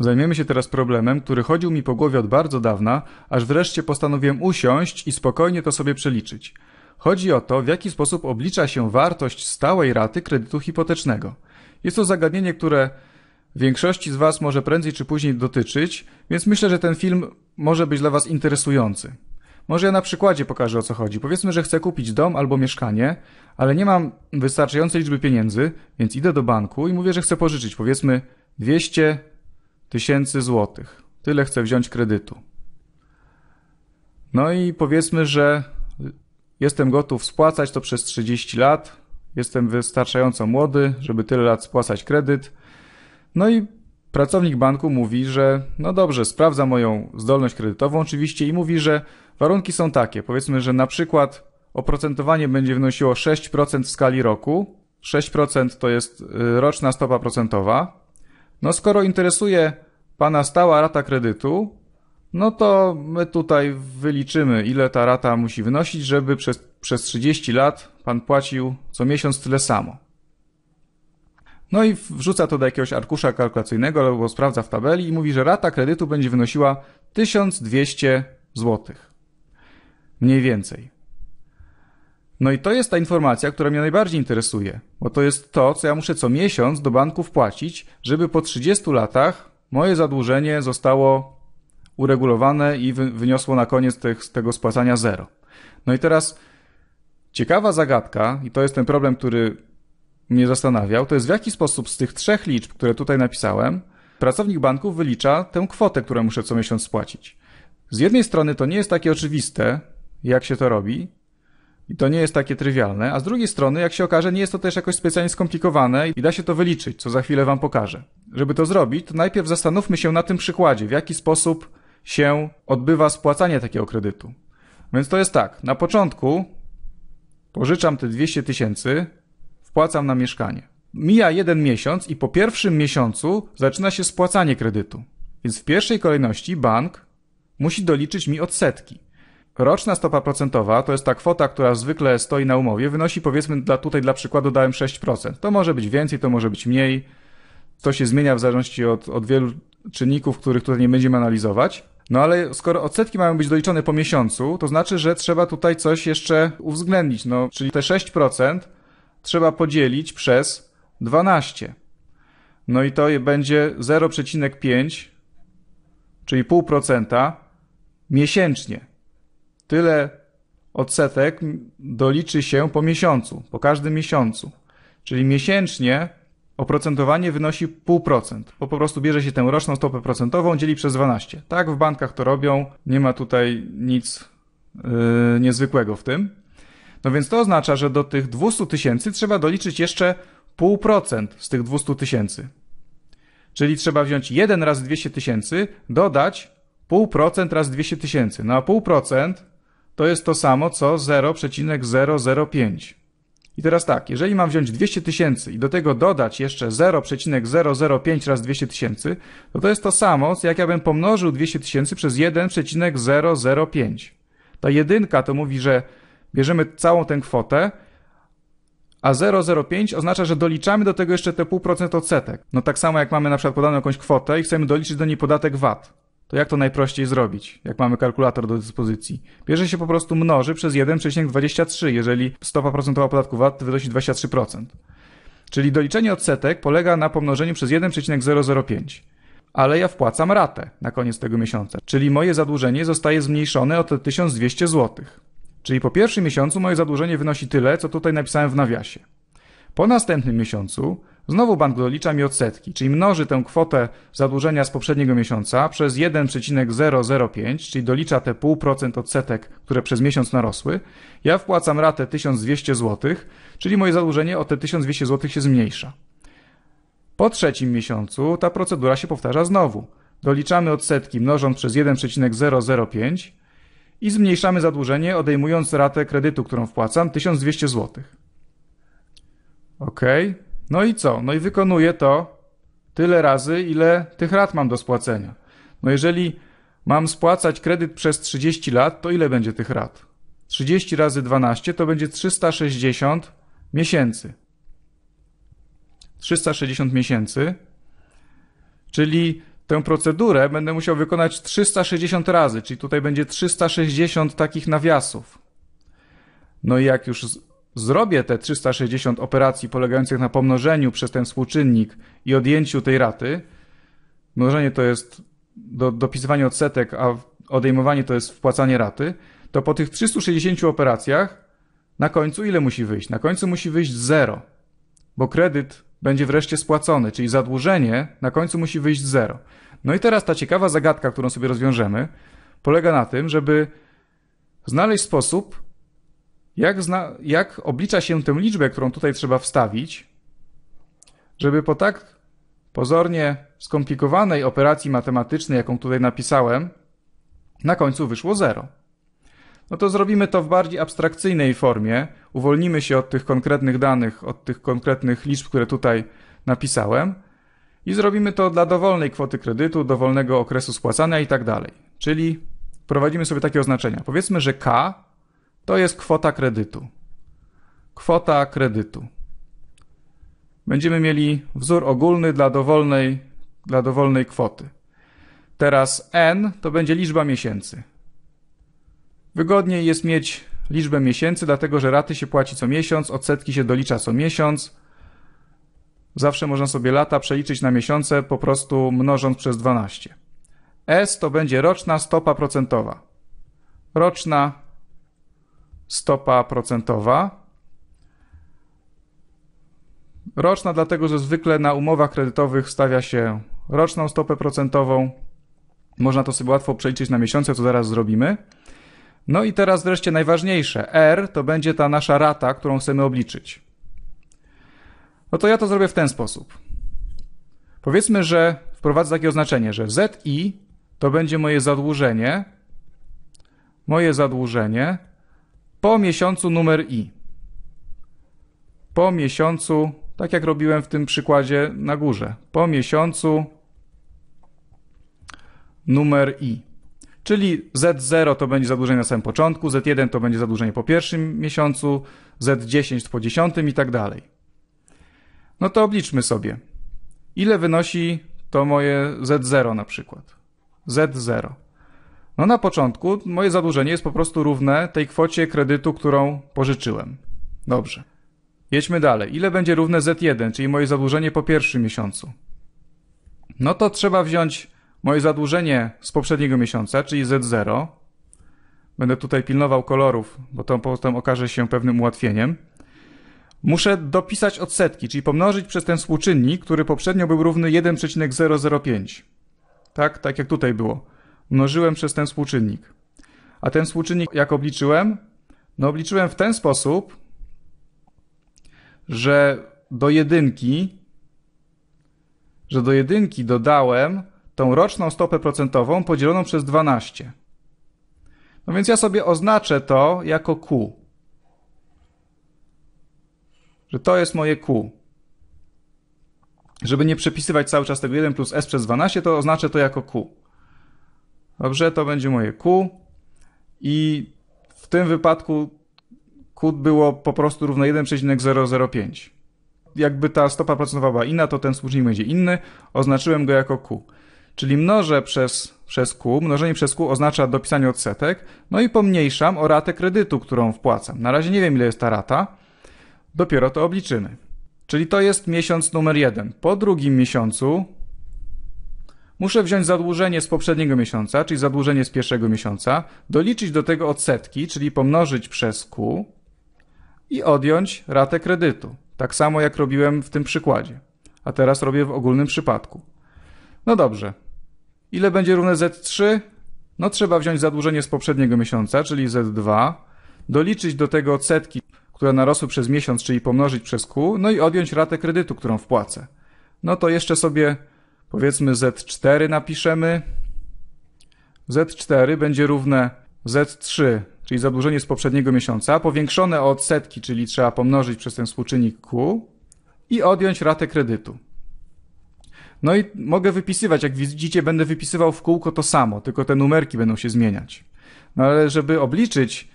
Zajmiemy się teraz problemem, który chodził mi po głowie od bardzo dawna, aż wreszcie postanowiłem usiąść i spokojnie to sobie przeliczyć. Chodzi o to, w jaki sposób oblicza się wartość stałej raty kredytu hipotecznego. Jest to zagadnienie, które większości z Was może prędzej czy później dotyczyć, więc myślę, że ten film może być dla Was interesujący. Może ja na przykładzie pokażę o co chodzi. Powiedzmy, że chcę kupić dom albo mieszkanie, ale nie mam wystarczającej liczby pieniędzy, więc idę do banku i mówię, że chcę pożyczyć powiedzmy 200 tysięcy złotych. Tyle chcę wziąć kredytu. No i powiedzmy, że jestem gotów spłacać to przez 30 lat. Jestem wystarczająco młody, żeby tyle lat spłacać kredyt. No i pracownik banku mówi, że no dobrze, sprawdza moją zdolność kredytową oczywiście i mówi, że warunki są takie. Powiedzmy, że na przykład oprocentowanie będzie wynosiło 6% w skali roku. 6% to jest y, roczna stopa procentowa. No skoro interesuje Pana stała rata kredytu, no to my tutaj wyliczymy, ile ta rata musi wynosić, żeby przez, przez 30 lat Pan płacił co miesiąc tyle samo. No i wrzuca to do jakiegoś arkusza kalkulacyjnego albo sprawdza w tabeli i mówi, że rata kredytu będzie wynosiła 1200 zł. Mniej więcej. No i to jest ta informacja, która mnie najbardziej interesuje, bo to jest to, co ja muszę co miesiąc do banków płacić, żeby po 30 latach moje zadłużenie zostało uregulowane i wyniosło na koniec tych, tego spłacania zero. No i teraz ciekawa zagadka, i to jest ten problem, który mnie zastanawiał, to jest w jaki sposób z tych trzech liczb, które tutaj napisałem, pracownik banków wylicza tę kwotę, którą muszę co miesiąc spłacić. Z jednej strony to nie jest takie oczywiste, jak się to robi, i to nie jest takie trywialne, a z drugiej strony, jak się okaże, nie jest to też jakoś specjalnie skomplikowane i da się to wyliczyć, co za chwilę Wam pokażę. Żeby to zrobić, to najpierw zastanówmy się na tym przykładzie, w jaki sposób się odbywa spłacanie takiego kredytu. Więc to jest tak, na początku pożyczam te 200 tysięcy, wpłacam na mieszkanie. Mija jeden miesiąc i po pierwszym miesiącu zaczyna się spłacanie kredytu. Więc w pierwszej kolejności bank musi doliczyć mi odsetki. Roczna stopa procentowa to jest ta kwota, która zwykle stoi na umowie, wynosi powiedzmy dla, tutaj dla przykładu dałem 6%. To może być więcej, to może być mniej. To się zmienia w zależności od, od wielu czynników, których tutaj nie będziemy analizować. No ale skoro odsetki mają być doliczone po miesiącu, to znaczy, że trzeba tutaj coś jeszcze uwzględnić. No, czyli te 6% trzeba podzielić przez 12. No i to będzie 0,5, czyli pół procenta miesięcznie tyle odsetek doliczy się po miesiącu, po każdym miesiącu. Czyli miesięcznie oprocentowanie wynosi 0,5%, bo po prostu bierze się tę roczną stopę procentową, dzieli przez 12. Tak w bankach to robią, nie ma tutaj nic yy, niezwykłego w tym. No więc to oznacza, że do tych 200 tysięcy trzeba doliczyć jeszcze 0,5% z tych 200 tysięcy. Czyli trzeba wziąć 1 razy 200 tysięcy, dodać 0,5% razy 200 tysięcy. No a procent to jest to samo co 0,005. I teraz tak, jeżeli mam wziąć 200 tysięcy i do tego dodać jeszcze 0,005 razy 200 tysięcy, to to jest to samo, jak ja bym pomnożył 200 tysięcy przez 1,005. Ta jedynka to mówi, że bierzemy całą tę kwotę, a 0,05 oznacza, że doliczamy do tego jeszcze te 0,5% odsetek. No tak samo jak mamy na przykład podaną jakąś kwotę i chcemy doliczyć do niej podatek VAT. To jak to najprościej zrobić, jak mamy kalkulator do dyspozycji? Bierze się po prostu mnoży przez 1,23, jeżeli stopa procentowa podatku VAT wynosi 23%. Czyli doliczenie odsetek polega na pomnożeniu przez 1,005. Ale ja wpłacam ratę na koniec tego miesiąca, czyli moje zadłużenie zostaje zmniejszone o te 1200 zł. Czyli po pierwszym miesiącu moje zadłużenie wynosi tyle, co tutaj napisałem w nawiasie. Po następnym miesiącu Znowu bank dolicza mi odsetki, czyli mnoży tę kwotę zadłużenia z poprzedniego miesiąca przez 1,005, czyli dolicza te 0,5% odsetek, które przez miesiąc narosły. Ja wpłacam ratę 1200 zł, czyli moje zadłużenie o te 1200 zł się zmniejsza. Po trzecim miesiącu ta procedura się powtarza znowu. Doliczamy odsetki mnożąc przez 1,005 i zmniejszamy zadłużenie odejmując ratę kredytu, którą wpłacam 1200 zł. OK. No i co? No i wykonuję to tyle razy, ile tych rat mam do spłacenia. No jeżeli mam spłacać kredyt przez 30 lat, to ile będzie tych rat? 30 razy 12 to będzie 360 miesięcy. 360 miesięcy, czyli tę procedurę będę musiał wykonać 360 razy, czyli tutaj będzie 360 takich nawiasów. No i jak już zrobię te 360 operacji polegających na pomnożeniu przez ten współczynnik i odjęciu tej raty, mnożenie to jest do, dopisywanie odsetek, a odejmowanie to jest wpłacanie raty, to po tych 360 operacjach na końcu ile musi wyjść? Na końcu musi wyjść zero, bo kredyt będzie wreszcie spłacony, czyli zadłużenie na końcu musi wyjść zero. No i teraz ta ciekawa zagadka, którą sobie rozwiążemy, polega na tym, żeby znaleźć sposób, jak, zna, jak oblicza się tę liczbę, którą tutaj trzeba wstawić, żeby po tak pozornie skomplikowanej operacji matematycznej, jaką tutaj napisałem, na końcu wyszło 0. No to zrobimy to w bardziej abstrakcyjnej formie. Uwolnimy się od tych konkretnych danych, od tych konkretnych liczb, które tutaj napisałem i zrobimy to dla dowolnej kwoty kredytu, dowolnego okresu spłacania i tak dalej. Czyli prowadzimy sobie takie oznaczenia. Powiedzmy, że K to jest kwota kredytu. Kwota kredytu. Będziemy mieli wzór ogólny dla dowolnej, dla dowolnej kwoty. Teraz n to będzie liczba miesięcy. Wygodniej jest mieć liczbę miesięcy, dlatego że raty się płaci co miesiąc, odsetki się dolicza co miesiąc. Zawsze można sobie lata przeliczyć na miesiące, po prostu mnożąc przez 12. S to będzie roczna stopa procentowa. Roczna stopa procentowa. Roczna, dlatego że zwykle na umowach kredytowych stawia się roczną stopę procentową. Można to sobie łatwo przeliczyć na miesiące, co zaraz zrobimy. No i teraz wreszcie najważniejsze. R to będzie ta nasza rata, którą chcemy obliczyć. No to ja to zrobię w ten sposób. Powiedzmy, że wprowadzę takie oznaczenie, że ZI to będzie moje zadłużenie. Moje zadłużenie po miesiącu numer i. Po miesiącu, tak jak robiłem w tym przykładzie na górze, po miesiącu numer i. Czyli Z0 to będzie zadłużenie na samym początku, Z1 to będzie zadłużenie po pierwszym miesiącu, Z10 po dziesiątym i tak dalej. No to obliczmy sobie. Ile wynosi to moje Z0 na przykład? Z0. No na początku moje zadłużenie jest po prostu równe tej kwocie kredytu, którą pożyczyłem. Dobrze. Jedźmy dalej. Ile będzie równe Z1, czyli moje zadłużenie po pierwszym miesiącu? No to trzeba wziąć moje zadłużenie z poprzedniego miesiąca, czyli Z0. Będę tutaj pilnował kolorów, bo to potem okaże się pewnym ułatwieniem. Muszę dopisać odsetki, czyli pomnożyć przez ten współczynnik, który poprzednio był równy 1,005. Tak, tak jak tutaj było mnożyłem przez ten współczynnik. A ten współczynnik jak obliczyłem? No obliczyłem w ten sposób, że do jedynki, że do jedynki dodałem tą roczną stopę procentową podzieloną przez 12. No więc ja sobie oznaczę to jako Q. Że to jest moje Q. Żeby nie przepisywać cały czas tego 1 plus S przez 12, to oznaczę to jako Q. Dobrze, to będzie moje Q i w tym wypadku Q było po prostu równe 1,005. Jakby ta stopa procentowa była inna, to ten współczynnik będzie inny. Oznaczyłem go jako Q. Czyli mnożę przez, przez Q, mnożenie przez Q oznacza dopisanie odsetek, no i pomniejszam o ratę kredytu, którą wpłacam. Na razie nie wiem, ile jest ta rata, dopiero to obliczymy. Czyli to jest miesiąc numer jeden. Po drugim miesiącu Muszę wziąć zadłużenie z poprzedniego miesiąca, czyli zadłużenie z pierwszego miesiąca, doliczyć do tego odsetki, czyli pomnożyć przez Q i odjąć ratę kredytu. Tak samo jak robiłem w tym przykładzie, a teraz robię w ogólnym przypadku. No dobrze. Ile będzie równe Z3? No trzeba wziąć zadłużenie z poprzedniego miesiąca, czyli Z2, doliczyć do tego odsetki, które narosły przez miesiąc, czyli pomnożyć przez Q, no i odjąć ratę kredytu, którą wpłacę. No to jeszcze sobie Powiedzmy Z4 napiszemy. Z4 będzie równe Z3, czyli zadłużenie z poprzedniego miesiąca, powiększone o odsetki, czyli trzeba pomnożyć przez ten współczynnik Q i odjąć ratę kredytu. No i mogę wypisywać, jak widzicie, będę wypisywał w kółko to samo, tylko te numerki będą się zmieniać. No ale żeby obliczyć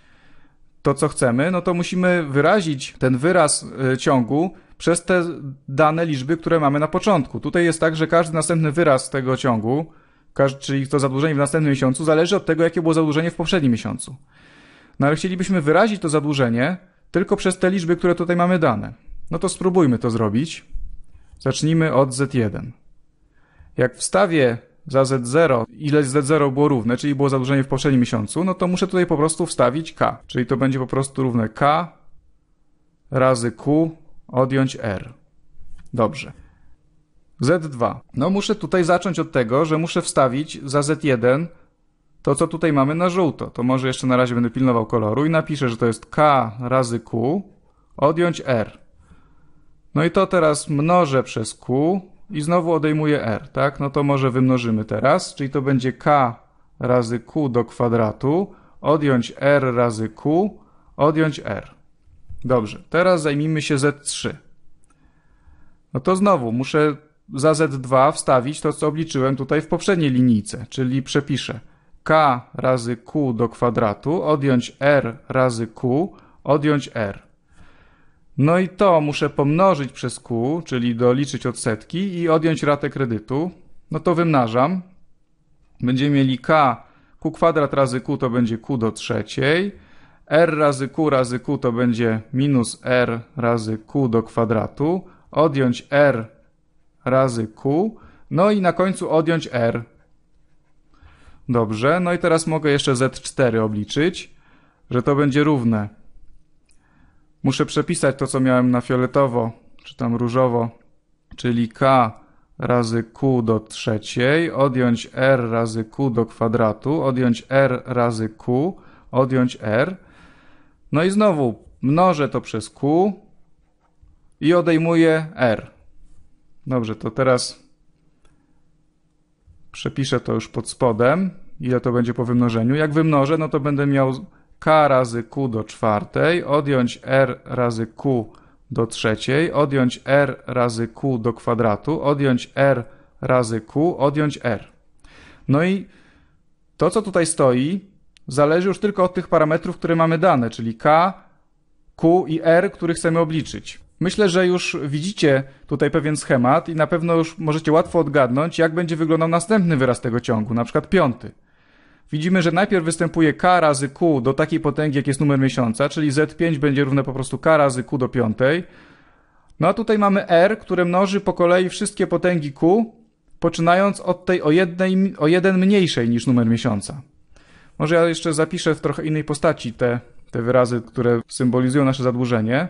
to, co chcemy, no to musimy wyrazić ten wyraz y, ciągu przez te dane liczby, które mamy na początku. Tutaj jest tak, że każdy następny wyraz tego ciągu, czyli to zadłużenie w następnym miesiącu, zależy od tego, jakie było zadłużenie w poprzednim miesiącu. No ale chcielibyśmy wyrazić to zadłużenie tylko przez te liczby, które tutaj mamy dane. No to spróbujmy to zrobić. Zacznijmy od Z1. Jak wstawię za Z0, ile Z0 było równe, czyli było zadłużenie w poprzednim miesiącu, no to muszę tutaj po prostu wstawić K. Czyli to będzie po prostu równe K razy Q Odjąć R. Dobrze. Z2. No muszę tutaj zacząć od tego, że muszę wstawić za Z1 to, co tutaj mamy na żółto. To może jeszcze na razie będę pilnował koloru i napiszę, że to jest K razy Q, odjąć R. No i to teraz mnożę przez Q i znowu odejmuję R, tak? No to może wymnożymy teraz, czyli to będzie K razy Q do kwadratu, odjąć R razy Q, odjąć R. Dobrze, teraz zajmijmy się Z3. No to znowu muszę za Z2 wstawić to, co obliczyłem tutaj w poprzedniej linijce, czyli przepiszę k razy q do kwadratu, odjąć r razy q, odjąć r. No i to muszę pomnożyć przez q, czyli doliczyć odsetki i odjąć ratę kredytu. No to wymnażam. Będziemy mieli k, q kwadrat razy q to będzie q do trzeciej, r razy q razy q to będzie minus r razy q do kwadratu, odjąć r razy q, no i na końcu odjąć r. Dobrze, no i teraz mogę jeszcze z4 obliczyć, że to będzie równe. Muszę przepisać to, co miałem na fioletowo, czy tam różowo, czyli k razy q do trzeciej, odjąć r razy q do kwadratu, odjąć r razy q, odjąć r, no i znowu mnożę to przez Q i odejmuję R. Dobrze, to teraz przepiszę to już pod spodem, ile to będzie po wymnożeniu. Jak wymnożę, no to będę miał k razy q do czwartej, odjąć r razy q do trzeciej, odjąć r razy q do kwadratu, odjąć r razy q, odjąć r. No i to, co tutaj stoi, zależy już tylko od tych parametrów, które mamy dane, czyli K, Q i R, które chcemy obliczyć. Myślę, że już widzicie tutaj pewien schemat i na pewno już możecie łatwo odgadnąć, jak będzie wyglądał następny wyraz tego ciągu, na przykład piąty. Widzimy, że najpierw występuje k razy q do takiej potęgi, jak jest numer miesiąca, czyli z5 będzie równe po prostu k razy q do piątej. No a tutaj mamy r, które mnoży po kolei wszystkie potęgi q, poczynając od tej o, jednej, o jeden mniejszej niż numer miesiąca. Może ja jeszcze zapiszę w trochę innej postaci te, te wyrazy, które symbolizują nasze zadłużenie.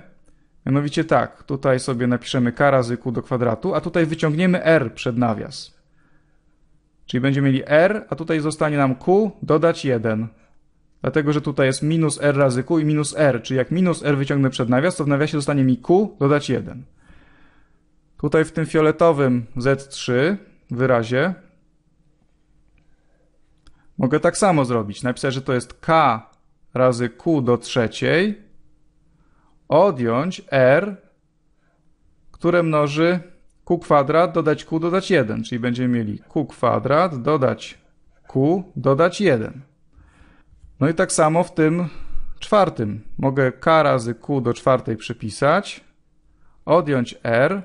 Mianowicie tak, tutaj sobie napiszemy k razy q do kwadratu, a tutaj wyciągniemy r przed nawias. Czyli będziemy mieli r, a tutaj zostanie nam q, dodać 1. Dlatego, że tutaj jest minus r razy q i minus r, czyli jak minus r wyciągnę przed nawias, to w nawiasie zostanie mi q, dodać 1. Tutaj w tym fioletowym z3 wyrazie Mogę tak samo zrobić. Napisać, że to jest k razy q do trzeciej, odjąć r, które mnoży q kwadrat, dodać q, dodać 1. Czyli będziemy mieli q kwadrat, dodać q, dodać 1. No i tak samo w tym czwartym. Mogę k razy q do czwartej przypisać, odjąć r,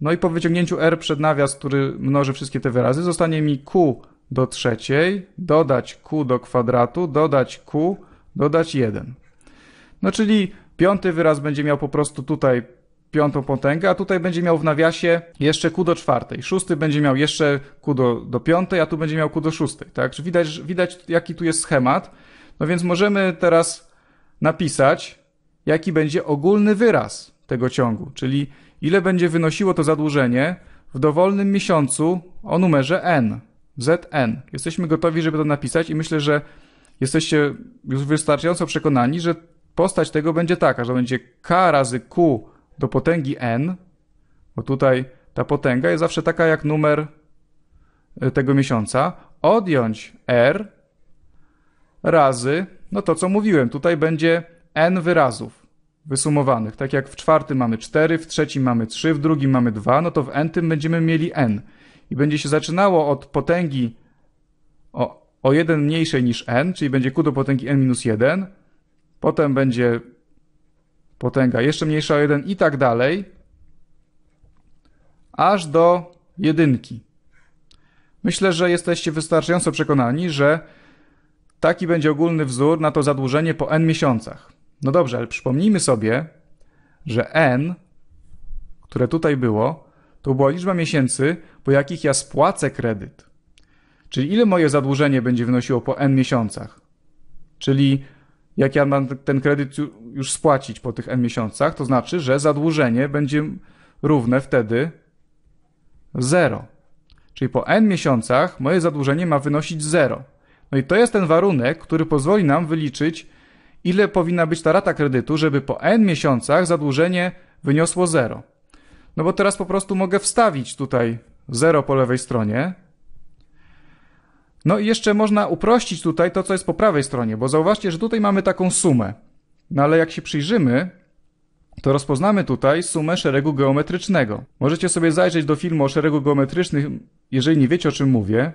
no i po wyciągnięciu r przed nawias, który mnoży wszystkie te wyrazy, zostanie mi q do trzeciej, dodać q do kwadratu, dodać q, dodać 1. No czyli piąty wyraz będzie miał po prostu tutaj piątą potęgę, a tutaj będzie miał w nawiasie jeszcze q do czwartej. Szósty będzie miał jeszcze q do, do piątej, a tu będzie miał q do szóstej. Tak? widać, widać, jaki tu jest schemat. No więc możemy teraz napisać, jaki będzie ogólny wyraz tego ciągu, czyli ile będzie wynosiło to zadłużenie w dowolnym miesiącu o numerze n. ZN. Jesteśmy gotowi, żeby to napisać i myślę, że jesteście już wystarczająco przekonani, że postać tego będzie taka, że będzie K razy Q do potęgi N, bo tutaj ta potęga jest zawsze taka jak numer y, tego miesiąca, odjąć R razy, no to co mówiłem, tutaj będzie N wyrazów wysumowanych. Tak jak w czwartym mamy 4, w trzecim mamy 3, w drugim mamy 2, no to w N tym będziemy mieli N i będzie się zaczynało od potęgi o, o 1 mniejszej niż n, czyli będzie q do potęgi n minus 1, potem będzie potęga jeszcze mniejsza o 1 i tak dalej, aż do jedynki. Myślę, że jesteście wystarczająco przekonani, że taki będzie ogólny wzór na to zadłużenie po n miesiącach. No dobrze, ale przypomnijmy sobie, że n, które tutaj było, to była liczba miesięcy, po jakich ja spłacę kredyt. Czyli ile moje zadłużenie będzie wynosiło po n miesiącach. Czyli jak ja mam ten kredyt już spłacić po tych n miesiącach, to znaczy, że zadłużenie będzie równe wtedy 0. Czyli po n miesiącach moje zadłużenie ma wynosić 0. No i to jest ten warunek, który pozwoli nam wyliczyć, ile powinna być ta rata kredytu, żeby po n miesiącach zadłużenie wyniosło 0. No bo teraz po prostu mogę wstawić tutaj 0 po lewej stronie. No i jeszcze można uprościć tutaj to, co jest po prawej stronie, bo zauważcie, że tutaj mamy taką sumę. No ale jak się przyjrzymy, to rozpoznamy tutaj sumę szeregu geometrycznego. Możecie sobie zajrzeć do filmu o szeregu geometrycznym, jeżeli nie wiecie o czym mówię.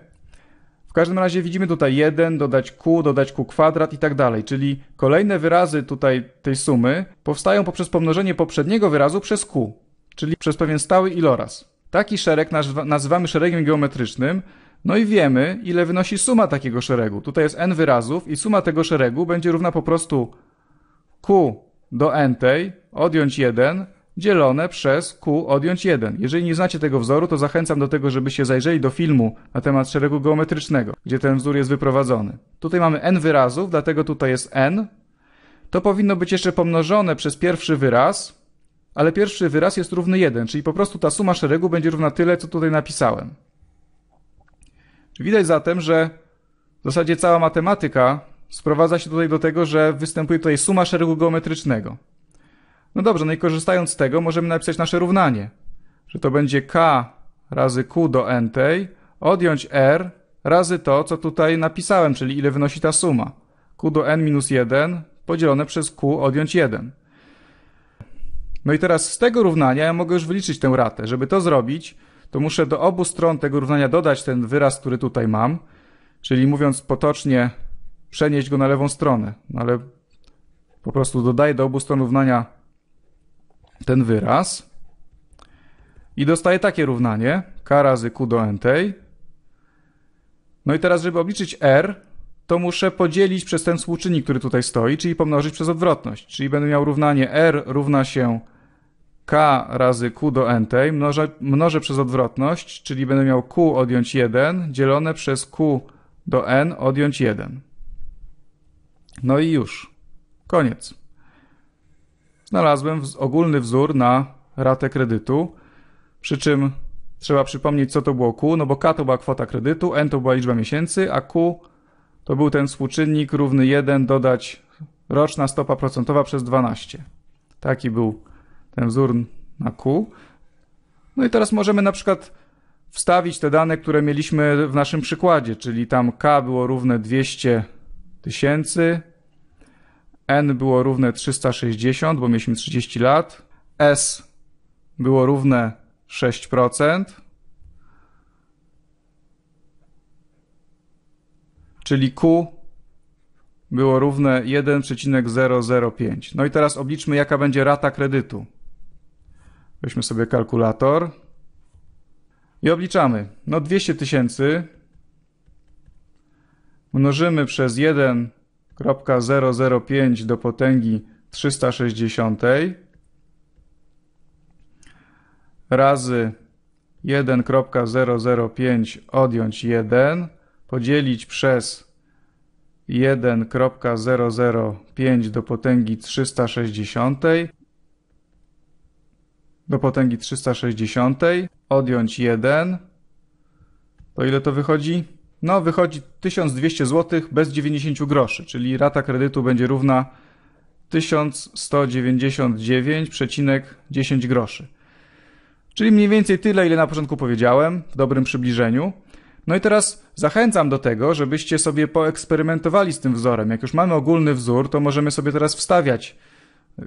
W każdym razie widzimy tutaj 1, dodać q, dodać q kwadrat i tak dalej, czyli kolejne wyrazy tutaj tej sumy powstają poprzez pomnożenie poprzedniego wyrazu przez q, czyli przez pewien stały iloraz. Taki szereg nazywamy szeregiem geometrycznym, no i wiemy, ile wynosi suma takiego szeregu. Tutaj jest n wyrazów i suma tego szeregu będzie równa po prostu q do n tej, odjąć 1, dzielone przez q odjąć 1. Jeżeli nie znacie tego wzoru, to zachęcam do tego, żebyście zajrzeli do filmu na temat szeregu geometrycznego, gdzie ten wzór jest wyprowadzony. Tutaj mamy n wyrazów, dlatego tutaj jest n. To powinno być jeszcze pomnożone przez pierwszy wyraz, ale pierwszy wyraz jest równy 1, czyli po prostu ta suma szeregu będzie równa tyle, co tutaj napisałem. Widać zatem, że w zasadzie cała matematyka sprowadza się tutaj do tego, że występuje tutaj suma szeregu geometrycznego. No dobrze, no i korzystając z tego możemy napisać nasze równanie, że to będzie k razy q do n tej, odjąć r razy to, co tutaj napisałem, czyli ile wynosi ta suma. q do n minus 1 podzielone przez q odjąć 1. No i teraz z tego równania ja mogę już wyliczyć tę ratę. Żeby to zrobić, to muszę do obu stron tego równania dodać ten wyraz, który tutaj mam, czyli mówiąc potocznie, przenieść go na lewą stronę. No ale po prostu dodaję do obu stron równania ten wyraz i dostaję takie równanie, k razy q do n tej. No i teraz, żeby obliczyć r, to muszę podzielić przez ten współczynnik, który tutaj stoi, czyli pomnożyć przez odwrotność. Czyli będę miał równanie r równa się k razy q do n-tej mnożę, mnożę przez odwrotność, czyli będę miał q odjąć 1 dzielone przez q do n odjąć 1. No i już. Koniec. Znalazłem ogólny wzór na ratę kredytu, przy czym trzeba przypomnieć, co to było q, no bo k to była kwota kredytu, n to była liczba miesięcy, a q to był ten współczynnik równy 1 dodać roczna stopa procentowa przez 12. Taki był ten wzór na Q. No i teraz możemy na przykład wstawić te dane, które mieliśmy w naszym przykładzie, czyli tam K było równe 200 tysięcy, N było równe 360, bo mieliśmy 30 lat, S było równe 6%, czyli Q było równe 1,005. No i teraz obliczmy, jaka będzie rata kredytu. Weźmy sobie kalkulator i obliczamy. No 200 tysięcy mnożymy przez 1,005 do potęgi 360 razy 1,005 odjąć 1 podzielić przez 1,005 do potęgi 360 do potęgi 360, odjąć 1, to ile to wychodzi? No, wychodzi 1200 zł bez 90 groszy, czyli rata kredytu będzie równa 1199,10 groszy. Czyli mniej więcej tyle, ile na początku powiedziałem, w dobrym przybliżeniu. No i teraz zachęcam do tego, żebyście sobie poeksperymentowali z tym wzorem. Jak już mamy ogólny wzór, to możemy sobie teraz wstawiać Y,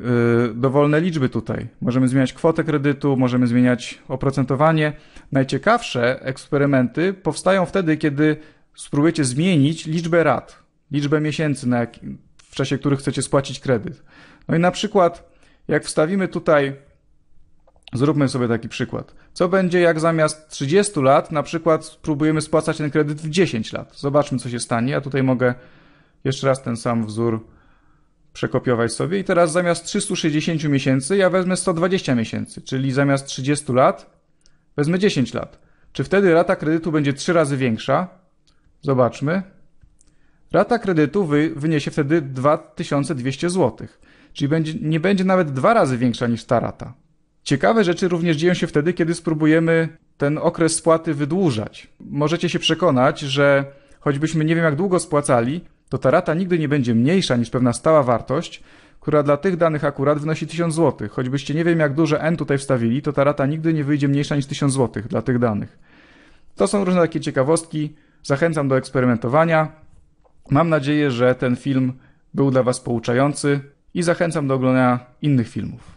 dowolne liczby tutaj. Możemy zmieniać kwotę kredytu, możemy zmieniać oprocentowanie. Najciekawsze eksperymenty powstają wtedy, kiedy spróbujecie zmienić liczbę rat, liczbę miesięcy, na jak, w czasie których chcecie spłacić kredyt. No i na przykład, jak wstawimy tutaj, zróbmy sobie taki przykład. Co będzie, jak zamiast 30 lat, na przykład spróbujemy spłacać ten kredyt w 10 lat? Zobaczmy, co się stanie. Ja tutaj mogę jeszcze raz ten sam wzór przekopiować sobie i teraz zamiast 360 miesięcy ja wezmę 120 miesięcy, czyli zamiast 30 lat wezmę 10 lat. Czy wtedy rata kredytu będzie 3 razy większa? Zobaczmy. Rata kredytu wy, wyniesie wtedy 2200 zł, czyli będzie, nie będzie nawet dwa razy większa niż ta rata. Ciekawe rzeczy również dzieją się wtedy, kiedy spróbujemy ten okres spłaty wydłużać. Możecie się przekonać, że choćbyśmy nie wiem jak długo spłacali, to ta rata nigdy nie będzie mniejsza niż pewna stała wartość, która dla tych danych akurat wynosi 1000 zł. Choćbyście nie wiem jak duże n tutaj wstawili, to ta rata nigdy nie wyjdzie mniejsza niż 1000 zł dla tych danych. To są różne takie ciekawostki. Zachęcam do eksperymentowania. Mam nadzieję, że ten film był dla Was pouczający i zachęcam do oglądania innych filmów.